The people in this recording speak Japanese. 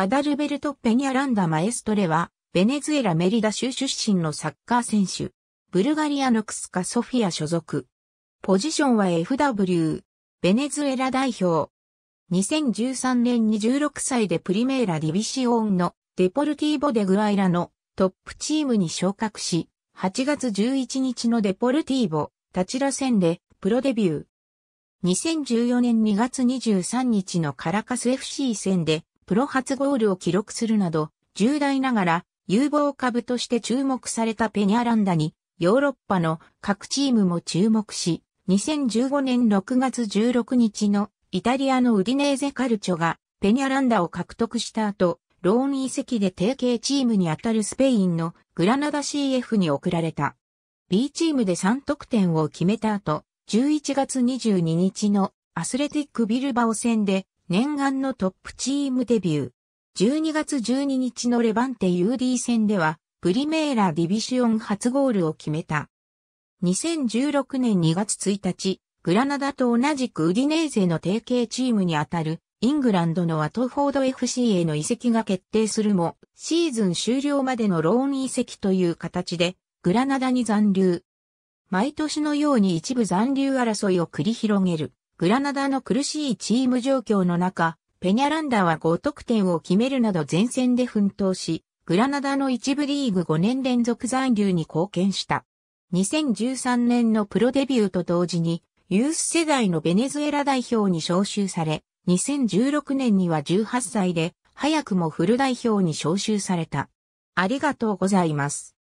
アダルベルト・ペニャランダ・マエストレは、ベネズエラ・メリダ州出身のサッカー選手。ブルガリアのクスカ・ソフィア所属。ポジションは FW。ベネズエラ代表。2013年に16歳でプリメーラ・ディビシオンのデポルティーボ・デグアイラのトップチームに昇格し、8月11日のデポルティーボ、タチラ戦でプロデビュー。2014年2月23日のカラカス FC 戦でプロ初ゴールを記録するなど、重大ながら有望株として注目されたペニャランダに、ヨーロッパの各チームも注目し、2015年6月16日のイタリアのウディネーゼカルチョがペニャランダを獲得した後、ローン移籍で提携チームにあたるスペインのグラナダ CF に送られた。B チームで3得点を決めた後、11月22日のアスレティックビルバオ戦で念願のトップチームデビュー。12月12日のレバンテ UD 戦では、プリメーラディビシオン初ゴールを決めた。2016年2月1日、グラナダと同じくウディネーゼの提携チームにあたる、イングランドのワトフォード FC への移籍が決定するも、シーズン終了までのローン移籍という形で、グラナダに残留。毎年のように一部残留争いを繰り広げる。グラナダの苦しいチーム状況の中、ペニャランダは5得点を決めるなど前線で奮闘し、グラナダの一部リーグ5年連続残留に貢献した。2013年のプロデビューと同時に、ユース世代のベネズエラ代表に招集され、2016年には18歳で、早くもフル代表に招集された。ありがとうございます。